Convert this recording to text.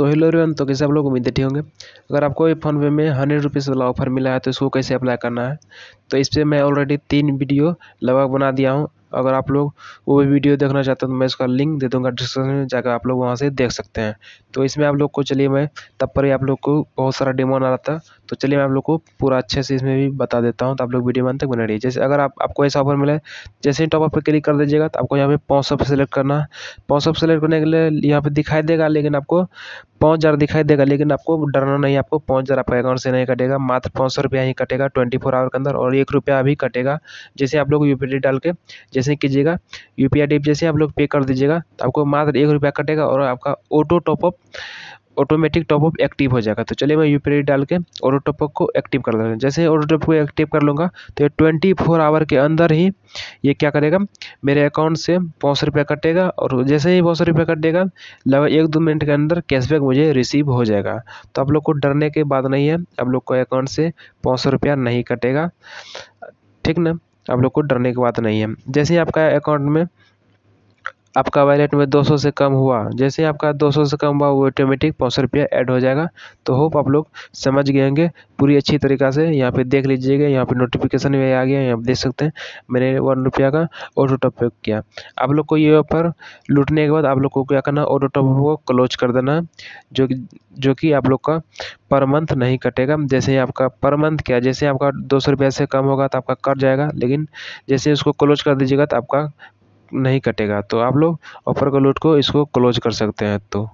तो hello everyone तो कैसे आप लोग उम्मीद ठीक होंगे अगर आपको ये फोनपे में हंड्रेड रुपीज़ वाला ऑफर मिला है तो इसको कैसे अप्लाई करना है तो इस पर मैं ऑलरेडी तीन वीडियो लगभग बना दिया हूँ अगर आप लोग वो वीडियो देखना चाहते हैं तो मैं इसका लिंक दे दूँगा डिस्क्रिप्शन में जाकर आप लोग वहाँ से देख सकते हैं तो इसमें आप लोग को चलिए मैं तब पर ही आप लोग को बहुत सारा डिमांड आ रहा था तो चलिए मैं आप लोग को पूरा अच्छे से इसमें भी बता देता हूँ तो आप लोग वीडियो बन तक बना रही जैसे अगर आप आपको ऐसा ऑफर मिला जैसे ही टॉपअप पर क्लिक कर दीजिएगा तो आपको यहाँ पे पाँच सेलेक्ट करना है पाँच सेलेक्ट करने के लिए यहाँ पर दिखाई देगा लेकिन आपको पाँच हज़ार दिखाई देगा लेकिन आपको डरना नहीं आपको पाँच हज़ार आपका अकाउंट से नहीं कटेगा मात्र पाँच सौ रुपया ही कटेगा ट्वेंटी फोर आवर के अंदर और एक रुपया अभी कटेगा जैसे आप लोग यू पी डाल के जैसे कीजिएगा यू पी आई जैसे आप लोग पे कर दीजिएगा तो आपको मात्र एक रुपया कटेगा और आपका auto top up automatic top up active हो जाएगा तो चलिए मैं यू पी डाल के ऑटो टॉपअप को एक्टिव कर लूँगा जैसे ऑटो टॉपअप को एक्टिव कर लूँगा तो ये ट्वेंटी फोर आवर के अंदर ही ये क्या करेगा मेरे अकाउंट से पाँच सौ रुपया कटेगा और जैसे ही पाँच सौ रुपया कटेगा लगभग एक दो मिनट के अंदर कैशबैक मुझे रिसीव हो जाएगा तो आप लोग को डरने की बात नहीं है आप लोग को अकाउंट से पाँच सौ रुपया नहीं कटेगा ठीक ना आप लोग को डरने की बात नहीं है जैसे ही आपका अकाउंट में आपका वैलेट में दो सौ से कम हुआ जैसे आपका दो सौ से कम हुआ वो ऑटोमेटिक पाँच सौ रुपया ऐड हो जाएगा तो होप आप लोग समझ गए होंगे पूरी अच्छी तरीक़ा से यहाँ पे देख लीजिएगा यहाँ पे नोटिफिकेशन भी आ गया यहाँ पर देख सकते हैं मैंने वन रुपया का ऑटो टॉप किया आप लोग को ये ऑफर लूटने के बाद आप लोग को क्या करना ऑटो टॉप को क्लोज कर देना जो कि जो कि आप लोग का पर मंथ नहीं कटेगा जैसे ही आपका पर मंथ क्या जैसे आपका दो सौ रुपये से कम होगा तो आपका कट जाएगा लेकिन जैसे उसको क्लोज कर दीजिएगा तो आपका नहीं कटेगा तो आप लोग ऑफर का लूट को इसको क्लोज कर सकते हैं तो